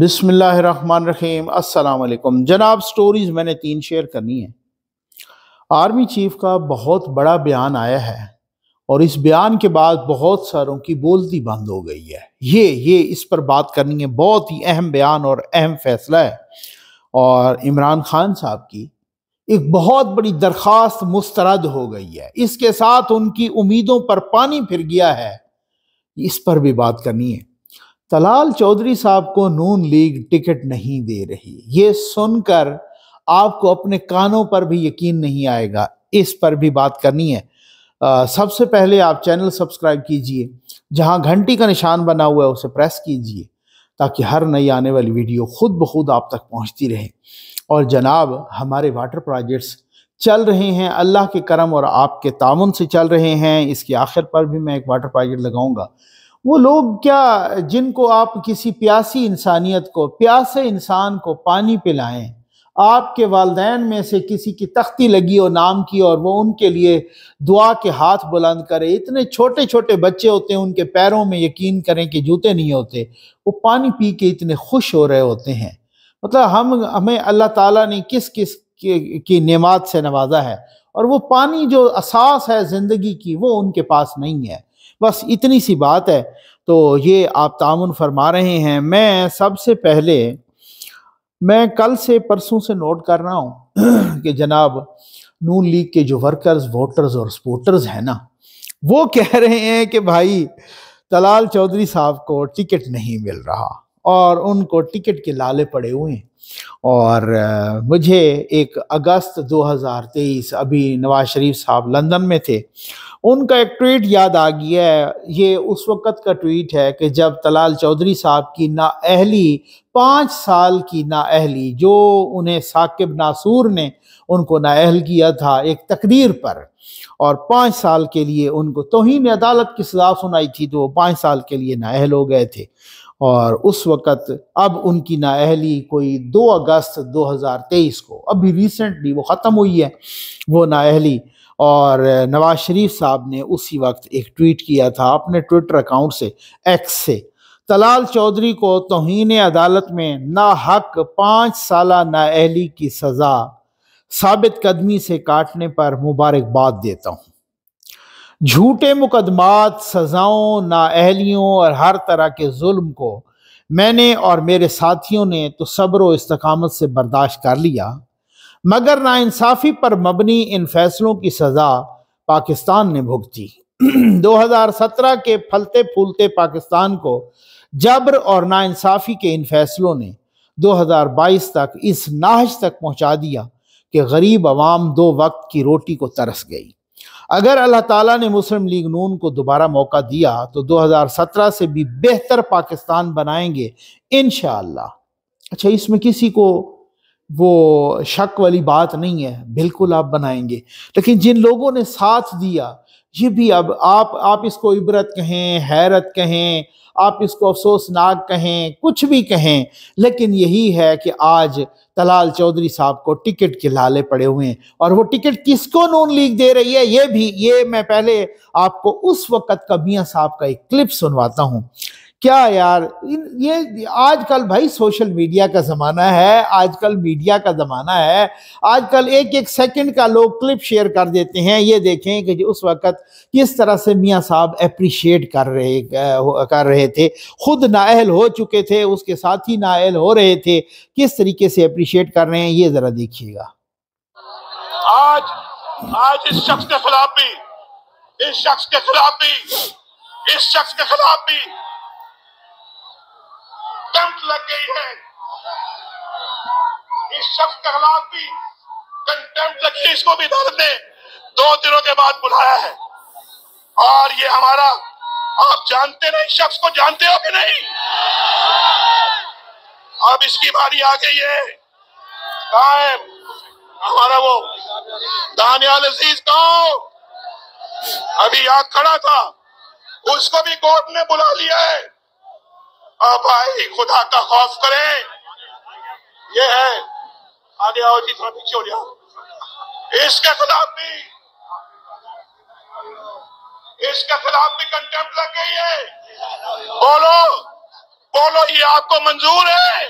बिसमीम अल्लाम जनाब स्टोरीज़ मैंने तीन शेयर करनी है आर्मी चीफ़ का बहुत बड़ा बयान आया है और इस बयान के बाद बहुत सारों की बोलती बंद हो गई है ये ये इस पर बात करनी है बहुत ही अहम बयान और अहम फैसला है और इमरान खान साहब की एक बहुत बड़ी दरख्वास्त मुस्तरद हो गई है इसके साथ उनकी उम्मीदों पर पानी फिर गया है इस पर भी बात करनी है तलाल चौधरी साहब को नून लीग टिकट नहीं दे रही ये सुनकर आपको अपने कानों पर भी यकीन नहीं आएगा इस पर भी बात करनी है आ, सबसे पहले आप चैनल सब्सक्राइब कीजिए जहां घंटी का निशान बना हुआ है उसे प्रेस कीजिए ताकि हर नई आने वाली वीडियो खुद ब खुद आप तक पहुंचती रहे और जनाब हमारे वाटर प्रोजेक्ट्स चल रहे हैं अल्लाह के करम और आपके तामन से चल रहे हैं इसके आखिर पर भी मैं एक वाटर प्रोजेक्ट लगाऊंगा वो लोग क्या जिनको आप किसी प्यासी इंसानियत को प्यासे इंसान को पानी पिलाएं आपके वालदेन में से किसी की तख्ती लगी हो नाम की और वो उनके लिए दुआ के हाथ बुलंद करे इतने छोटे छोटे बच्चे होते हैं उनके पैरों में यकीन करें कि जूते नहीं होते वो पानी पी के इतने खुश हो रहे होते हैं मतलब हम हमें अल्लाह ताला ने किस किस की, की नेमात से नवाजा है और वो पानी जो असास है ज़िंदगी की वो उनके पास नहीं है बस इतनी सी बात है तो ये आप तान फरमा रहे हैं मैं सबसे पहले मैं कल से परसों से नोट कर रहा हूँ कि जनाब नून लीग के जो वर्कर्स वोटर्स और सपोर्टर्स हैं ना वो कह रहे हैं कि भाई तलाल चौधरी साहब को टिकट नहीं मिल रहा और उनको टिकट के लाले पड़े हुए हैं और मुझे एक अगस्त 2023 अभी नवाज शरीफ साहब लंदन में थे उनका एक ट्वीट याद आ गया है ये उस वक़्त का ट्वीट है कि जब तलाल चौधरी साहब की नाअहली पाँच साल की नाअहली जो उन्हें साकिब नासूर ने उनको नाअहल किया था एक तकदीर पर और पाँच साल के लिए उनको तोहन अदालत की सजा सुनाई थी तो वो पाँच साल के लिए नाअहल हो गए थे और उस वक़्त अब उनकी नाअहली कोई 2 अगस्त 2023 को अभी रिसेंटली वो ख़त्म हुई है वो नाअहली और नवाज शरीफ साहब ने उसी वक्त एक ट्वीट किया था अपने ट्विटर अकाउंट से एक्स से तलाल चौधरी को तोहन अदालत में ना हक पाँच साल नाअहली की सज़ा साबित कदमी से काटने पर मुबारकबाद देता हूँ झूठे मुकदमात सज़ाओं नााहलियों और हर तरह के जुल्म को मैंने और मेरे साथियों ने तो सब्र व इस्तकामत से बर्दाश्त कर लिया मगर नाानसाफ़ी पर मबनी इन फैसलों की सज़ा पाकिस्तान ने भुगती 2017 के फलते फूलते पाकिस्तान को जबर और नाानसाफ़ी के इन फैसलों ने 2022 तक इस नाहज तक पहुंचा दिया कि गरीब आवाम दो वक्त की रोटी को तरस गई अगर अल्लाह ताला ने मुस्लिम लीग नून को दोबारा मौका दिया तो 2017 से भी बेहतर पाकिस्तान बनाएंगे इन अच्छा इसमें किसी को वो शक वाली बात नहीं है बिल्कुल आप बनाएंगे लेकिन जिन लोगों ने साथ दिया ये भी अब आप आप इसको इबरत कहें हैरत कहें आप इसको अफसोसनाक कहें कुछ भी कहें लेकिन यही है कि आज तलाल चौधरी साहब को टिकट के लाले पड़े हुए हैं और वो टिकट किसको नून लीग दे रही है ये भी ये मैं पहले आपको उस वक़्त का मियाँ साहब का एक क्लिप सुनवाता हूँ क्या यार ये आजकल भाई सोशल मीडिया का ज़माना है आजकल मीडिया का ज़माना है आजकल एक एक सेकंड का लोग क्लिप शेयर कर देते हैं ये देखें कि उस वक़्त किस तरह से मियाँ साहब अप्रिशिएट कर रहे कर रहे थे ख़ुद नाअहल हो चुके थे उसके साथ ही नाअहल हो रहे थे किस तरीके से अप्रिशिएट कर रहे हैं ये ज़रा देखिएगा आज आज इस शख्स के खिलाफ भी इस शख्स के खिलाफ भी इस शख्स के खिलाफ भी लग गई है इस शख्स के खिलाफ भी कंटेम्प्ट लगी इसको भी अदालत ने दो दिनों के बाद बुलाया है और ये हमारा आप जानते नहीं शख्स को जानते हो कि नहीं अब इसकी बारी आ गई है कायम हमारा वो दानियाल अजीज का अभी यहां खड़ा था उसको भी कोर्ट ने बुला लिया है भाई खुदा का खौफ करें ये है आगे आओ जी थोड़ा पीछे हो जाओ इसके खिलाफ भी इसके खिलाफ भी कंटेम्प्ट लग गई है बोलो बोलो ये आपको मंजूर है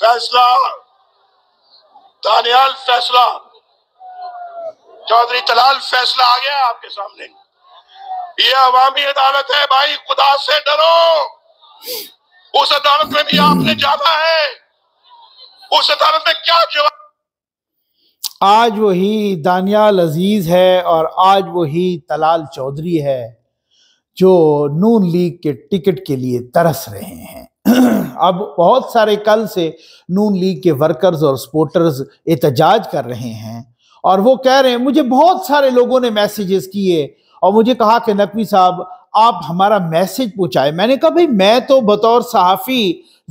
फैसला दानियाल फैसला चौधरी तलाल फैसला आ गया आपके सामने ये अवामी अदालत है भाई खुदा से डरो उस अदालत में भी आपने जाना है उस अदालत में क्या जवाब आज वही दानियाल अजीज है और आज वही तलाल चौधरी है जो नून लीग के टिकट के लिए तरस रहे हैं अब बहुत सारे कल से नून लीग के वर्कर्स और सपोर्टर्स एहतजाज कर रहे हैं और वो कह रहे हैं मुझे बहुत सारे लोगों ने मैसेजेस किए और मुझे कहा कि नकवी साहब आप हमारा मैसेज पूछाए मैंने कहा भाई मैं तो बतौर सहाफ़ी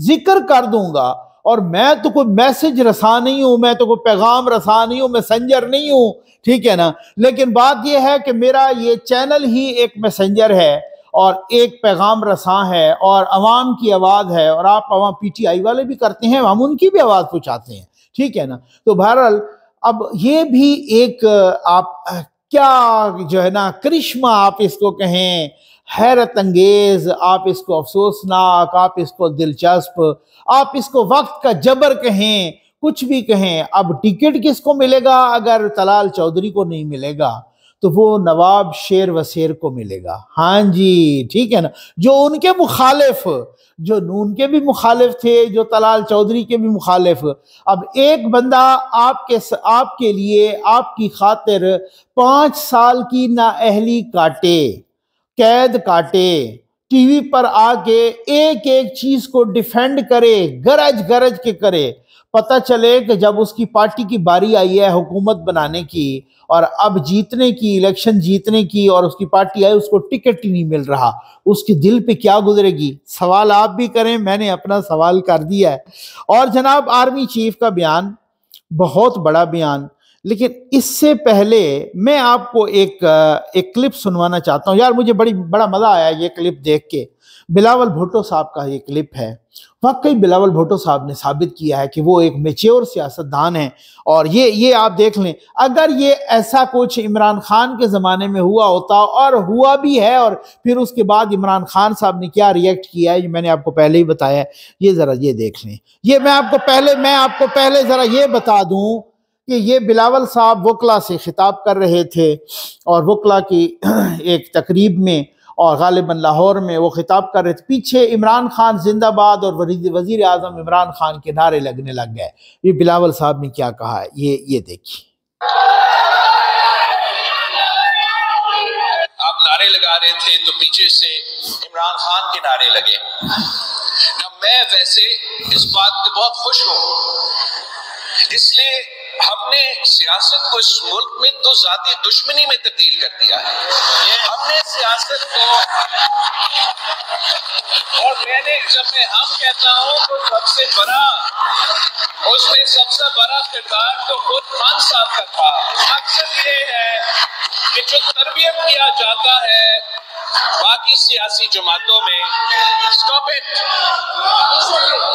जिक्र कर दूंगा और मैं तो कोई मैसेज रसा नहीं हूँ मैं तो कोई पैगाम रसा नहीं हूँ मैसेंजर नहीं हूँ ठीक है ना लेकिन बात यह है कि मेरा ये चैनल ही एक मैसेंजर है और एक पैगाम रसा है और आवाम की आवाज़ है और आप आवाम पीटीआई वाले भी करते हैं हम उनकी भी आवाज़ पहुँचाते हैं ठीक है ना तो बहरहाल अब ये भी एक आप क्या जो है ना करिश्मा आप इसको कहें हैरत अंगेज आप इसको अफसोसनाक आप इसको दिलचस्प आप इसको वक्त का जबर कहें कुछ भी कहें अब टिकट किसको मिलेगा अगर तलाल चौधरी को नहीं मिलेगा तो वो नवाब शेर वसेर को मिलेगा हाँ जी ठीक है ना जो उनके मुखालिफ जो नून के भी मुखालिफ थे जो तलाल चौधरी के भी मुखालिफ अब एक बंदा आपके आपके लिए आपकी खातिर पांच साल की नाअहली काटे कैद काटे टीवी पर आके एक एक चीज़ को डिफेंड करे गरज गरज के करे पता चले कि जब उसकी पार्टी की बारी आई है हुकूमत बनाने की और अब जीतने की इलेक्शन जीतने की और उसकी पार्टी आई उसको टिकट ही नहीं मिल रहा उसके दिल पे क्या गुजरेगी सवाल आप भी करें मैंने अपना सवाल कर दिया है और जनाब आर्मी चीफ का बयान बहुत बड़ा बयान लेकिन इससे पहले मैं आपको एक एक क्लिप सुनवाना चाहता हूँ यार मुझे बड़ी बड़ा मज़ा आया ये क्लिप देख के बिलावल भुट्टो साहब का ये क्लिप है वाकई बिलावल भुट्टो साहब ने साबित किया है कि वो एक मेच्योर सियासतदान हैं और ये ये आप देख लें अगर ये ऐसा कुछ इमरान खान के ज़माने में हुआ होता और हुआ भी है और फिर उसके बाद इमरान खान साहब ने क्या रिएक्ट किया है ये मैंने आपको पहले ही बताया ये ज़रा ये देख लें ये मैं आपको पहले मैं आपको पहले ज़रा ये बता दूँ कि ये बिलावल साहब वकला से खिताब कर रहे थे और वकला की एक तकरीब में और गालिबा लाहौर में वो खिताब कर रहे थे पीछे इमरान खान जिंदाबाद और वजीर आजम इमरान खान के नारे लगने लग गए ये बिलावल साहब ने क्या कहा है ये ये देखिए आप नारे लगा रहे थे तो पीछे से इमरान खान के नारे लगे ना मैं वैसे इस बात पे बहुत खुश हूँ इसलिए हमने सियासत को इस मुल्क में तो जाती दुश्मनी में तब्दील कर दिया है हमने सियासत को और मैंने जब मैं हम कहता हूं तो सबसे बड़ा उसमें सबसे बड़ा किरदार तो खुद खान साहब का था अक्सर ये है कि जो तरबियत किया जाता है बाकी सियासी जमातों में स्टॉप इट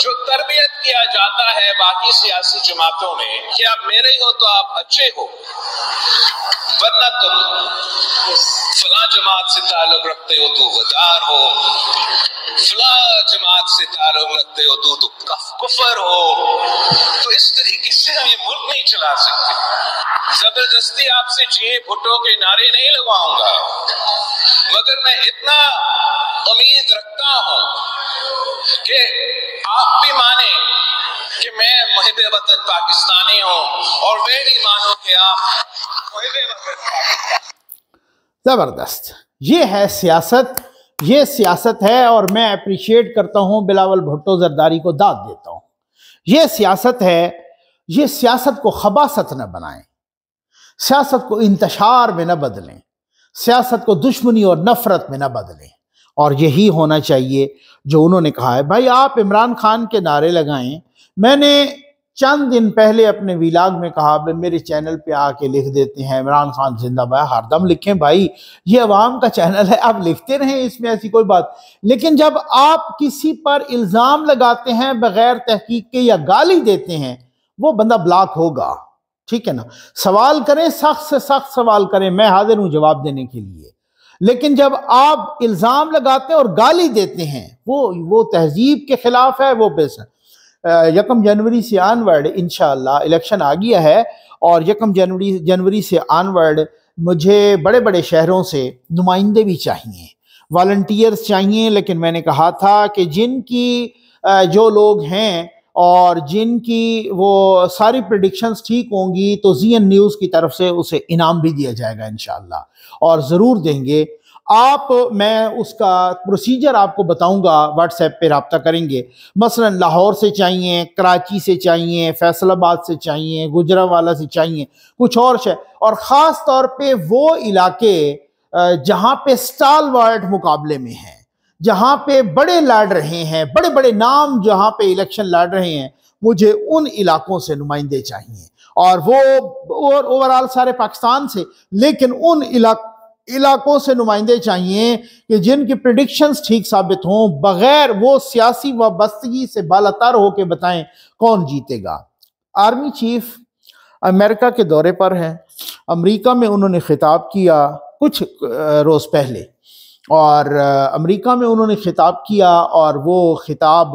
जो तरबियत किया जाता है बाकी सियासी जमातों में कि आप मेरे ही हो तो आप अच्छे हो वरना तुम फला जमात से ताल्लुक रखते हो तो गदार हो फला जमात से ताल्लुक रखते हो तो, तो कुफर हो तो इस तरीके से हम ये मुल्क नहीं चला सकते जबरदस्ती आपसे जिए भुट्टो के नारे नहीं लगवाऊंगा मगर मगर मैं इतना उम्मीद रखता हूं कि आप भी माने कि मैं मुहिब वतन पाकिस्तानी हूं और मैं भी मानू कि आप मुहिब वतन ज़बरदस्त ये है सियासत ये सियासत है और मैं अप्रिशिएट करता हूं बिलावल भुट्टो जरदारी को दाद देता हूं ये सियासत है ये सियासत को खबासत न बनाएं सियासत को इंतशार में न बदलें सियासत को दुश्मनी और नफरत में ना बदलें और यही होना चाहिए जो उन्होंने कहा है भाई आप इमरान खान के नारे लगाएं मैंने चंद दिन पहले अपने विलाग में कहा भाई मेरे चैनल पे आके लिख देते हैं इमरान खान जिंदाबाद हरदम लिखें भाई ये अवाम का चैनल है आप लिखते रहें इसमें ऐसी कोई बात लेकिन जब आप किसी पर इल्ज़ाम लगाते हैं बगैर तहकीक के या गाली देते हैं वो बंदा ब्लॉक होगा ठीक है ना सवाल करें सख्त से सख्त सवाल करें मैं हाजिर हूं जवाब देने के लिए लेकिन जब आप इल्ज़ाम लगाते हैं और गाली देते हैं वो वो तहजीब के ख़िलाफ़ है वो बेस यकम जनवरी से आनवर्ड इन इलेक्शन आ गया है और यकम जनवरी जनवरी से आनवर्ड मुझे बड़े बड़े शहरों से नुमाइंदे भी चाहिए वॉल्टियर्स चाहिए लेकिन मैंने कहा था कि जिनकी जो लोग हैं और जिनकी वो सारी प्रडिक्शंस ठीक होंगी तो एन न्यूज़ की तरफ से उसे इनाम भी दिया जाएगा इन और ज़रूर देंगे आप मैं उसका प्रोसीजर आपको बताऊंगा व्हाट्सएप पे रबता करेंगे मसलन लाहौर से चाहिए कराची से चाहिए फैसलाबाद से चाहिए गुजरावाला से चाहिए कुछ और शायद और ख़ास तौर पे वो इलाके जहाँ पे स्टाल वार्ड मुकाबले में हैं जहाँ पे बड़े लड़ रहे हैं बड़े बड़े नाम जहाँ पे इलेक्शन लड़ रहे हैं मुझे उन इलाकों से नुमाइंदे चाहिए और वो और ओवरऑल सारे पाकिस्तान से लेकिन उन इलाक इलाकों से नुमाइंदे चाहिए कि जिनकी प्रडिक्शंस ठीक साबित हों बगैर वो सियासी बस्तगी से बालातर होकर बताएं कौन जीतेगा आर्मी चीफ अमेरिका के दौरे पर हैं अमेरिका में उन्होंने खिताब किया कुछ रोज़ पहले और अमेरिका में उन्होंने खिताब किया और वो खिताब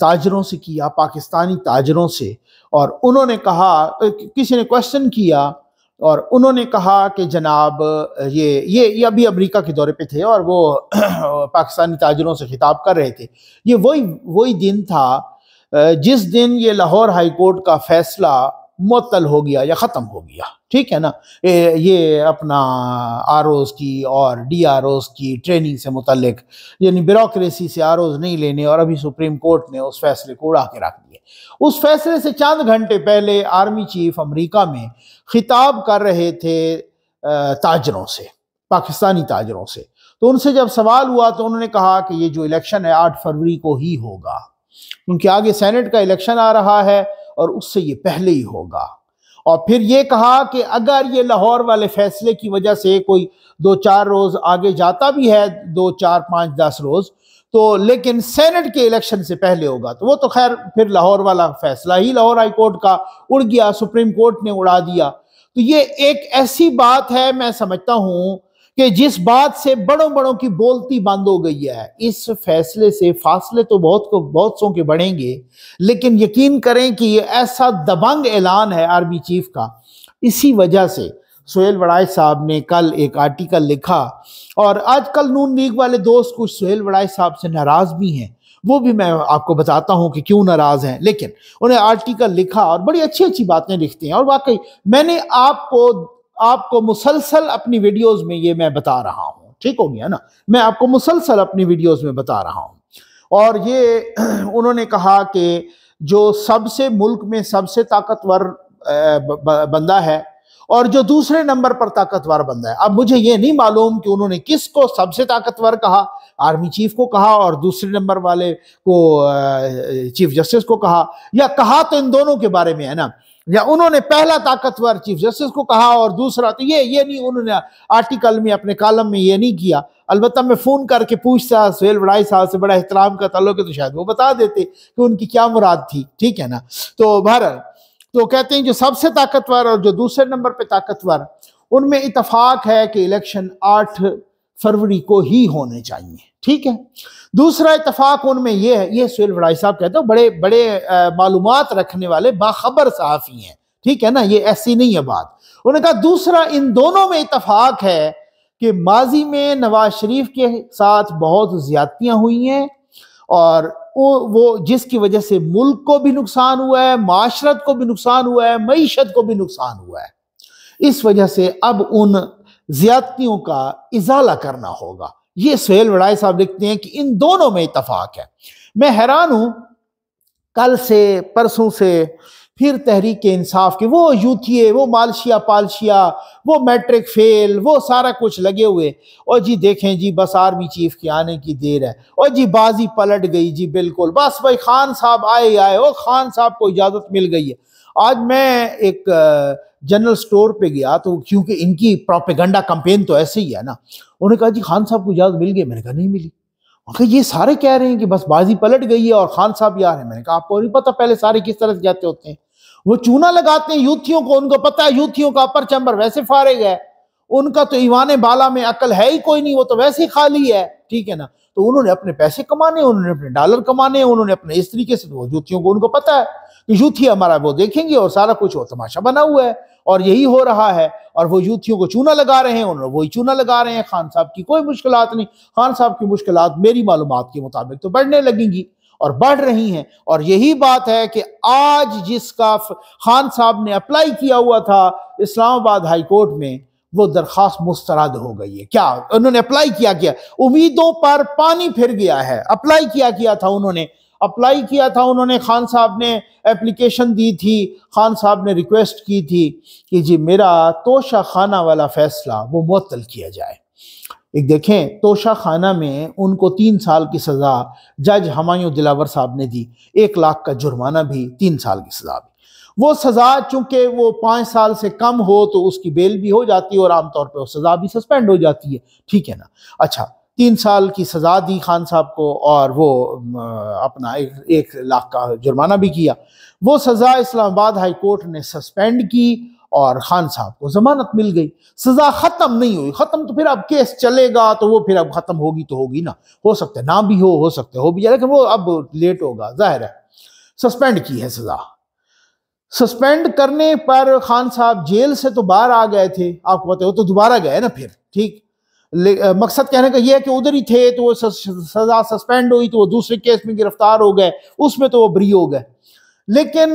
ताजरों से किया पाकिस्तानी ताजरों से और उन्होंने कहा किसी ने क्वेश्चन किया और उन्होंने कहा कि जनाब ये ये ये अभी अमेरिका के दौरे पे थे और वो पाकिस्तानी ताजरों से खिताब कर रहे थे ये वही वही दिन था जिस दिन ये लाहौर हाई कोर्ट का फैसला मअतल हो गया या ख़त्म हो गया ठीक है ना ये अपना आर की और डी आर की ट्रेनिंग से मुतलक यानी ब्यूरोसी से आर नहीं लेने और अभी सुप्रीम कोर्ट ने उस फैसले को उड़ा के रख दिया उस फैसले से चंद घंटे पहले आर्मी चीफ अमेरिका में खिताब कर रहे थे ताजरों से पाकिस्तानी ताजरों से तो उनसे जब सवाल हुआ तो उन्होंने कहा कि ये जो इलेक्शन है आठ फरवरी को ही होगा उनके आगे सेनेट का इलेक्शन आ रहा है और उससे ये पहले ही होगा और फिर ये कहा कि अगर ये लाहौर वाले फैसले की वजह से कोई दो चार रोज़ आगे जाता भी है दो चार पाँच दस रोज़ तो लेकिन सेनेट के इलेक्शन से पहले होगा तो वो तो खैर फिर लाहौर वाला फैसला ही लाहौर हाई कोर्ट का उड़ गया सुप्रीम कोर्ट ने उड़ा दिया तो ये एक ऐसी बात है मैं समझता हूँ कि जिस बात से बड़ों बड़ों की बोलती बंद हो गई है इस फैसले से फासले तो बहुत को बहुत सौ के बढ़ेंगे लेकिन यकीन करें कि ये ऐसा दबंग ऐलान है आर्मी चीफ का इसी वजह से सोहेल वड़ाई साहब ने कल एक आर्टिकल लिखा और आजकल नून लीग वाले दोस्त कुछ सोहेल वड़ाई साहब से नाराज़ भी हैं वो भी मैं आपको बताता हूँ कि क्यों नाराज हैं लेकिन उन्हें आर्टिकल लिखा और बड़ी अच्छी अच्छी बातें लिखते हैं और वाकई मैंने आपको आपको मुसलसल अपनी वीडियोस में ये मैं बता रहा हूँ ठीक हो गया ना मैं आपको मुसलसल अपनी वीडियोस में बता रहा हूँ और ये उन्होंने कहा कि जो सबसे मुल्क में सबसे ताकतवर बंदा है और जो दूसरे नंबर पर ताकतवर बंदा है अब मुझे ये नहीं मालूम कि उन्होंने किसको सबसे ताकतवर कहा आर्मी चीफ को कहा और दूसरे नंबर वाले को चीफ जस्टिस को कहा या कहा तो इन दोनों के बारे में है ना या उन्होंने पहला ताकतवर चीफ जस्टिस को कहा और दूसरा तो ये ये नहीं उन्होंने आर्टिकल में अपने कॉलम में ये नहीं किया अलबत्त मैं फ़ोन करके पूछता सुहेल वड़ाई साहब से बड़ा एहतराम का तल्लुक है तो शायद वो बता देते कि उनकी क्या मुराद थी ठीक है ना तो भारत तो कहते हैं जो सबसे ताकतवर और जो दूसरे नंबर पर ताकतवर उनमें इतफाक है कि इलेक्शन आठ फरवरी को ही होने चाहिए ठीक है दूसरा इतफाक उनमें यह है ये सुहेल वड़ाई साहब कहते हैं बड़े बड़े मालूम रखने वाले बाखबर सहाफ़ी हैं ठीक है ना ये ऐसी नहीं है बात उन्होंने कहा दूसरा इन दोनों में इतफाक है कि माजी में नवाज शरीफ के साथ बहुत ज्यादतियां हुई हैं और वो जिसकी वजह से मुल्क को भी नुकसान हुआ है माशरत को भी नुकसान हुआ है मीशत को भी नुकसान हुआ है इस वजह से अब उन ज्यादतियों का इजाला करना होगा ये सुहेल वड़ाई साहब लिखते हैं कि इन दोनों में इतफाक है मैं हैरान हूं कल से परसों से फिर तहरीक इंसाफ के वो यूथिये वो मालशिया पालशिया वो मैट्रिक फेल वो सारा कुछ लगे हुए और जी देखें जी बस आर्मी चीफ के आने की देर है और जी बाजी पलट गई जी बिल्कुल बस भाई खान साहब आए आए वो खान साहब को इजाज़त मिल गई है आज मैं एक जनरल स्टोर पे गया तो क्योंकि इनकी प्रोपेगंडा कंपेन तो ऐसे ही है ना उन्होंने कहा जी खान साहब को इजाज़त मिल गई मैंने कहा नहीं मिली उन्होंने ये सारे कह रहे हैं कि बस बाजी पलट गई है और खान साहब यार हैं मैंने कहा आपको नहीं पता पहले सारे किस तरह से जाते होते हैं वो चूना लगाते हैं यूथियों को उनको पता है यूथियों का अपर चैम्बर वैसे फारिग है उनका तो ईवान बाला में अकल है ही कोई नहीं वो तो वैसे ही खाली है ठीक है ना तो उन्होंने अपने पैसे कमाने उन्होंने अपने डॉलर कमाने उन्होंने अपने इस तरीके से वो यूथियों को उनको पता है यूथी हमारा वो देखेंगे और सारा कुछ वो तमाशा बना हुआ है और यही हो रहा है और वो यूथियों को चूना लगा रहे हैं उन्होंने वही चूना लगा रहे हैं खान साहब की कोई मुश्किल नहीं खान साहब की मुश्किल मेरी मालूम के मुताबिक तो बढ़ने लगेंगी और बढ़ रही हैं और यही बात है कि आज जिसका खान साहब ने अप्लाई किया हुआ था इस्लामाबाद हाई कोर्ट में वो दरखास्त मुस्तरद हो गई है क्या उन्होंने अप्लाई किया किया उम्मीदों पर पानी फिर गया है अप्लाई किया किया था उन्होंने अप्लाई किया था उन्होंने खान साहब ने एप्लीकेशन दी थी खान साहब ने रिक्वेस्ट की थी कि जी मेरा तोशा खाना वाला फैसला वो मअतल किया जाए एक देखें तोशा खाना में उनको तीन साल की सज़ा जज हमायूं दिलावर साहब ने दी एक लाख का जुर्माना भी तीन साल की सज़ा भी वो सज़ा चूंकि वो पाँच साल से कम हो तो उसकी बेल भी हो जाती है और आमतौर पर वो सज़ा भी सस्पेंड हो जाती है ठीक है ना अच्छा तीन साल की सज़ा दी खान साहब को और वो अपना एक, एक लाख का जुर्माना भी किया वो सज़ा इस्लामाबाद हाई कोर्ट ने सस्पेंड की और खान साहब को जमानत मिल गई सज़ा ख़त्म नहीं हुई ख़त्म तो फिर अब केस चलेगा तो वो फिर अब ख़त्म होगी तो होगी ना हो सकता है ना भी हो हो सकता है हो भी जाए लेकिन वो अब लेट होगा जाहिर है सस्पेंड की है सज़ा सस्पेंड करने पर खान साहब जेल से तो बाहर आ गए थे आपको पता हो तो दोबारा गए ना फिर ठीक मकसद कहने का यह है कि उधर ही थे तो वो सजा सस्पेंड हुई तो वो दूसरे केस में गिरफ्तार हो गए उसमें तो वो ब्री हो गए लेकिन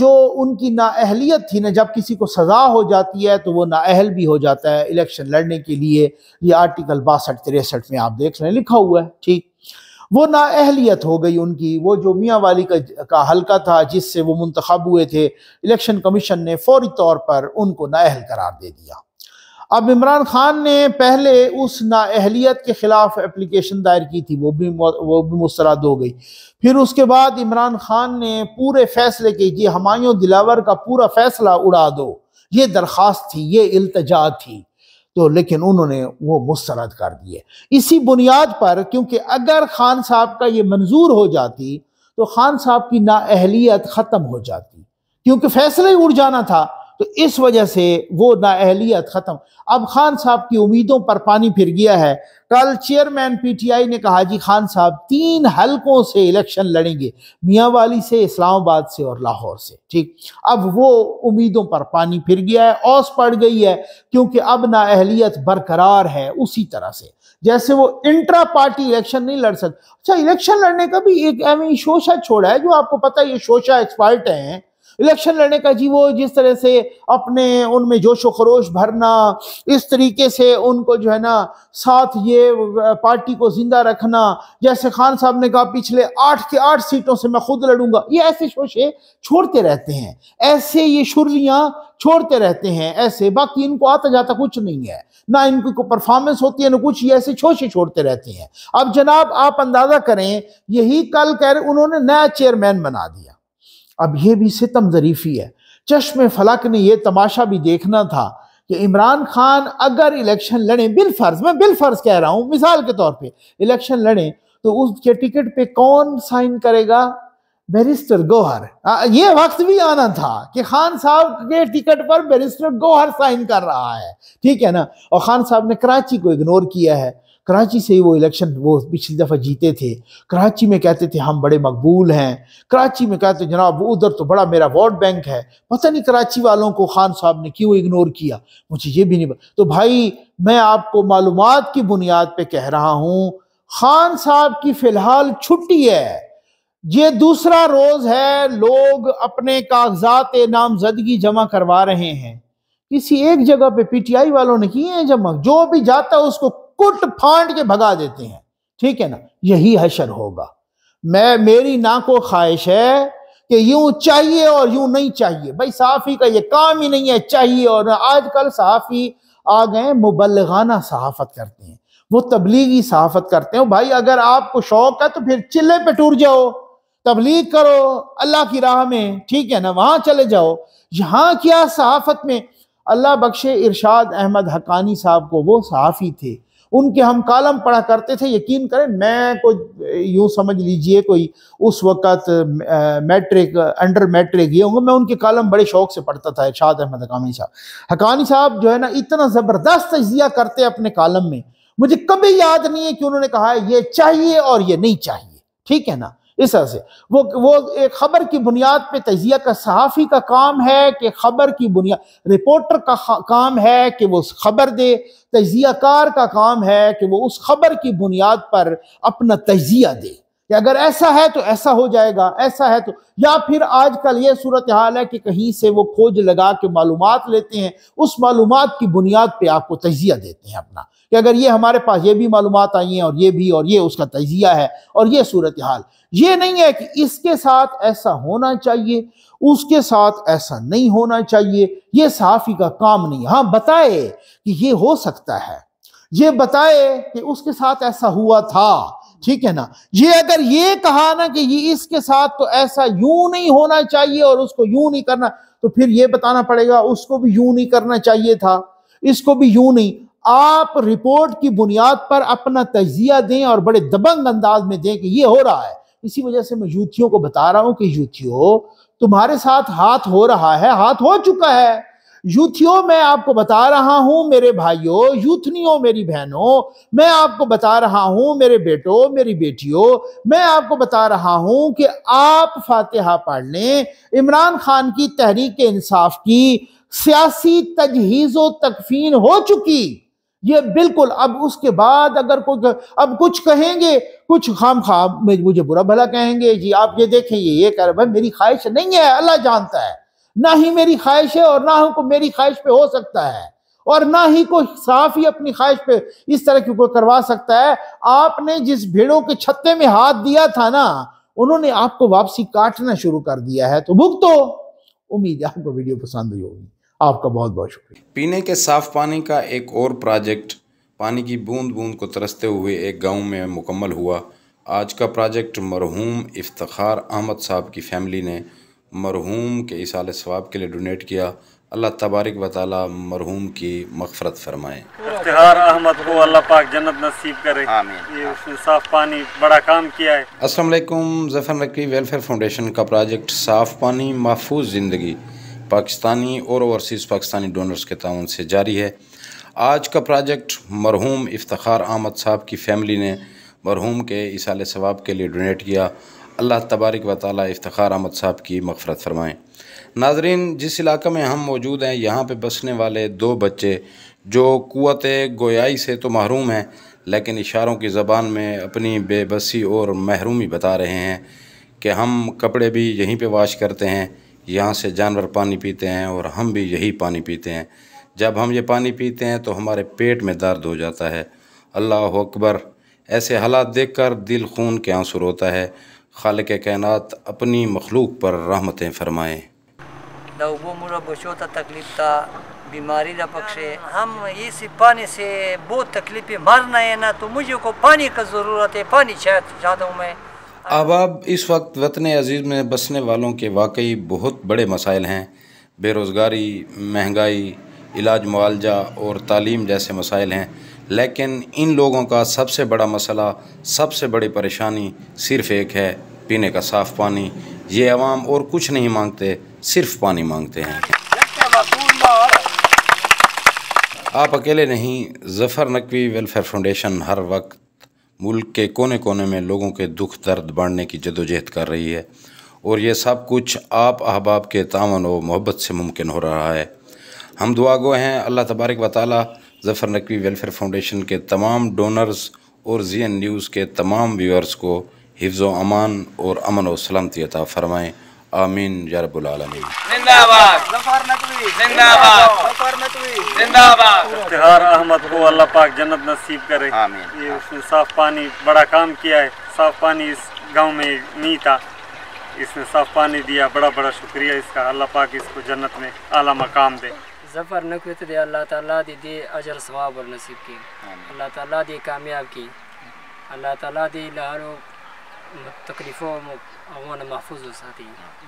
जो उनकी नाअहलियत थी ना जब किसी को सज़ा हो जाती है तो वो नाअहल भी हो जाता है इलेक्शन लड़ने के लिए ये आर्टिकल बासठ तिरसठ में आप देख रहे हैं लिखा हुआ है ठीक वो नाअहलियत हो गई उनकी वो जो मियाँ वाली का का हल्का था जिससे वो मुंतखब हुए थे इलेक्शन कमीशन ने फौरी तौर पर उनको नाअहल करार दे दिया अब इमरान खान ने पहले उस नाहलीत के ख़िलाफ़ एप्लीकेशन दायर की थी वो भी वो भी मुस्रद हो गई फिर उसके बाद इमरान खान ने पूरे फैसले के ये हमायों दिलावर का पूरा फैसला उड़ा दो ये दरख्वास्त थी ये अल्तजा थी तो लेकिन उन्होंने वो मुस्रद कर दिए इसी बुनियाद पर क्योंकि अगर खान साहब का ये मंजूर हो जाती तो खान साहब की नाअहलियत ख़त्म हो जाती क्योंकि फैसला ही उड़ जाना था तो इस वजह से वो नाअहलियत ख़त्म अब खान साहब की उम्मीदों पर पानी फिर गया है कल चेयरमैन पीटीआई ने कहा जी खान साहब तीन हलकों से इलेक्शन लड़ेंगे मियांवाली वाली से इस्लामाबाद से और लाहौर से ठीक अब वो उम्मीदों पर पानी फिर गया है औस पड़ गई है क्योंकि अब नाअहलियत बरकरार है उसी तरह से जैसे वो इंट्रा पार्टी इलेक्शन नहीं लड़ सकते अच्छा इलेक्शन लड़ने का भी एक एवं शोशा छोड़ा है जो आपको पता है ये शोशा एक्सपर्ट हैं इलेक्शन लड़ने का जी वो जिस तरह से अपने उनमें जोश व खरोश भरना इस तरीके से उनको जो है ना साथ ये पार्टी को जिंदा रखना जैसे खान साहब ने कहा पिछले आठ के आठ सीटों से मैं खुद लड़ूंगा ये ऐसे शोशे छोड़ते रहते हैं ऐसे ये शुरियाँ छोड़ते रहते हैं ऐसे बाकी इनको आता जाता कुछ नहीं है ना इनकी को परफॉर्मेंस होती है ना कुछ ये ऐसे छोशे छोड़ते रहते हैं अब जनाब आप अंदाज़ा करें यही कल कह रहे उन्होंने नया चेयरमैन बना दिया अब ये भी सितम ज़रीफ़ी है चश्म फलक ने यह तमाशा भी देखना था कि इमरान खान अगर इलेक्शन लड़े बिलफर्ज मैं बिलफर्ज कह रहा हूं मिसाल के तौर पर इलेक्शन लड़े तो उसके टिकट पर कौन साइन करेगा बैरिस्टर गोहर यह वक्त भी आना था कि खान साहब के टिकट पर बैरिस्टर गोहर साइन कर रहा है ठीक है ना और खान साहब ने कराची को इग्नोर किया है कराची से ही वो इलेक्शन वो पिछली दफ़ा जीते थे कराची में कहते थे हम बड़े मकबूल हैं कराची में कहते जनाब वो उधर तो बड़ा मेरा वोट बैंक है पता नहीं कराची वालों को खान साहब ने क्यों इग्नोर किया मुझे ये भी नहीं तो भाई मैं आपको मालूम की बुनियाद पर कह रहा हूँ खान साहब की फ़िलहाल छुट्टी है ये दूसरा रोज़ है लोग अपने कागजात नामजदगी जमा करवा रहे हैं किसी एक जगह पे पीटीआई वालों ने किए हैं जमा जो भी जाता है उसको कुट फांड के भगा देते हैं ठीक है ना यही हशर होगा मैं मेरी ना को ख्वाहिश है कि यूं चाहिए और यूं नहीं चाहिए भाई सहाफ़ी का ये काम ही नहीं है चाहिए और आजकल सहाफ़ी आ गए मुबलगाना सहाफ़त करते हैं वो तबलीगी सहाफ़त करते हैं भाई अगर आपको शौक है तो फिर चिल्ले पे टूट जाओ तबलीग करो अल्लाह की राह में ठीक है ना वहां चले जाओ यहाँ क्या सहाफ़त में अल्लाह बख्शे इरशाद अहमद हकानी साहब को वो सहाफ़ी थे उनके हम कालम पढ़ा करते थे यकीन करें मैं कोई यूं समझ लीजिए कोई उस वक़्त मैट्रिक अंडर मैट्रिक ये होंगे मैं उनके कालम बड़े शौक से पढ़ता था शाद अहमद हकानी साहब हकानी साहब जो है ना इतना ज़बरदस्त तजिया करते अपने कालम में मुझे कभी याद नहीं है कि उन्होंने कहा है ये चाहिए और ये नहीं चाहिए ठीक है ना इस तरह से वो वो एक खबर की बुनियाद पे तजिया का सहाफ़ी का काम है कि खबर की बुनियाद रिपोर्टर का काम है कि वो खबर दे तजियाकार का काम है कि वो उस खबर की बुनियाद पर अपना तजिया दे कि अगर ऐसा है तो ऐसा हो जाएगा ऐसा है तो या फिर आजकल ये सूरत हाल है कि कहीं से वो खोज लगा के मालूम लेते हैं उस मालूम की बुनियाद पर आपको तजिया देते हैं अपना कि अगर ये हमारे पास ये भी मालूम आई हैं और ये भी और ये उसका तजिया है और ये सूरत हाल ये नहीं है कि इसके साथ ऐसा होना चाहिए उसके साथ ऐसा नहीं होना चाहिए ये साफी का काम नहीं हाँ बताए कि ये हो सकता है ये बताए कि उसके साथ ऐसा हुआ था ठीक है ना ये अगर ये कहा ना कि ये इसके साथ तो ऐसा यूं नहीं होना चाहिए और उसको यूं नहीं करना तो फिर ये बताना पड़ेगा उसको भी यूं नहीं करना चाहिए था इसको भी यूं नहीं आप रिपोर्ट की बुनियाद पर अपना तजिया दें और बड़े दबंग अंदाज में दें कि ये हो रहा है इसी वजह से मैं यूथियों को बता रहा हूं कि यूथियो तुम्हारे साथ हाथ हो रहा है हाथ हो चुका है यूथियो मैं आपको बता रहा हूं मेरे भाइयों यूथनियों मेरी बहनों मैं आपको बता रहा हूं मेरे बेटों मेरी बेटियों मैं आपको बता रहा हूं कि आप फातिहा पढ़ लें इमरान खान की तहरीक इंसाफ की सियासी तजहीज़ तकफीन हो चुकी ये बिल्कुल अब उसके बाद अगर कोई अब कुछ कहेंगे कुछ खाम खाम मुझे बुरा भला कहेंगे जी आप ये देखें ये ये कह रहे भाई मेरी ख्वाहिश नहीं है अल्लाह जानता है ना ही मेरी ख्वाहिश है और ना ही मेरी ख्वाहिश पे हो सकता है और ना ही कोई साफ ही अपनी ख्वाहिश पे इस तरह की कोई करवा सकता है आपने जिस भेड़ों के छत्ते में हाथ दिया था ना उन्होंने आपको वापसी काटना शुरू कर दिया है तो भुगतो उम्मीद है आपको वीडियो पसंद हुई होगी आपका बहुत बहुत शुक्रिया पीने के साफ पानी का एक और प्रोजेक्ट पानी की बूंद बूंद को तरसते हुए एक गांव में मुकम्मल हुआ आज का प्रोजेक्ट मरहूम इफ्तार अहमद साहब की फैमिली ने मरहूम के इसाल स्वाब के लिए डोनेट किया अल्लाह तबारक बताल मरहूम की मफफरत फरमाए इफ्तार अहमद को अल्लाह पाक जन्नत नसीब करे ये साफ पानी बड़ा काम किया है अस्सलाम जफर नकवी वेलफेयर फाउंडेशन का प्रोजेक्ट साफ पानी महफूज ज़िंदगी पाकिस्तानी और ओवरसीज़ पाकिस्तानी डोनर्स के तान से जारी है आज का प्रोजेक्ट मरहूम इफ्तार अहमद साहब की फैमिली ने मरहूम के इसाल सवाब के लिए डोनेट किया अल्लाह तबारक व ताली इफ्तार अहमद साहब की मफ़रत फरमाएँ नाजरीन जिस इलाके में हम मौजूद हैं यहाँ पर बसने वाले दो बच्चे जो क़वत गोयाई से तो महरूम हैं लेकिन इशारों की ज़बान में अपनी बेबसी और महरूमी बता रहे हैं कि हम कपड़े भी यहीं पर वाश करते हैं यहाँ से जानवर पानी पीते हैं और हम भी यही पानी पीते हैं जब हम ये पानी पीते हैं तो हमारे पेट में दर्द हो जाता है अल्लाह अकबर ऐसे हालात देखकर दिल खून के आंसू रोता है खाल के कायनत अपनी मखलूक पर रहमतें फरमाएँ मुरा तकलीफ था बीमारी का पक्षे हम इस पानी से बहुत तकलीफ़ें मरना है ना तो मुझे को पानी का ज़रूरत है पानी चाहता हूँ मैं अब अब इस वक्त वतन अजीज़ में बसने वालों के वाकई बहुत बड़े मसाइल हैं बेरोज़गारी महंगाई इलाज मुआलजा और तालीम जैसे मसाइल हैं लेकिन इन लोगों का सबसे बड़ा मसला सबसे बड़ी परेशानी सिर्फ़ एक है पीने का साफ़ पानी ये आवाम और कुछ नहीं मांगते सिर्फ पानी मांगते हैं आप अकेले नहीं जफ़र नकवी वेलफेयर फाउंडेशन हर वक्त मुल्क के कोने कोने में लोगों के दुख दर्द बढ़ने की जदोजहद कर रही है और ये सब कुछ आप अहबाब के तावन व मोहब्बत से मुमकिन हो रहा है हम दुआगो हैं अल्लाह तबारक व ताली जफ़र नकवी वेलफेयर फाउंडेशन के तमाम डोनर्स और जी एन न्यूज़ के तमाम व्यूअर्स को हिफ्ज़ अमान और अमन व सलामती अता फ़रमाएँ आमीन यरबुलमी जिंदाबाद जिंदाबाद अहमद को अल्लाह पाक जन्नत नसीब करे ये उसने साफ पानी बड़ा काम किया है साफ पानी इस गांव में नहीं था इसने साफ पानी दिया बड़ा बड़ा शुक्रिया इसका अल्लाह पाक इसको जन्नत में आला मकाम दे जफर नकवित दे अल्लाह ताला दे दे अजर सवाब और नसीब की अल्लाह ताला दे कामयाब की अल्लाह ताला दे लारो तकलीफ़ों महफूज हो साथी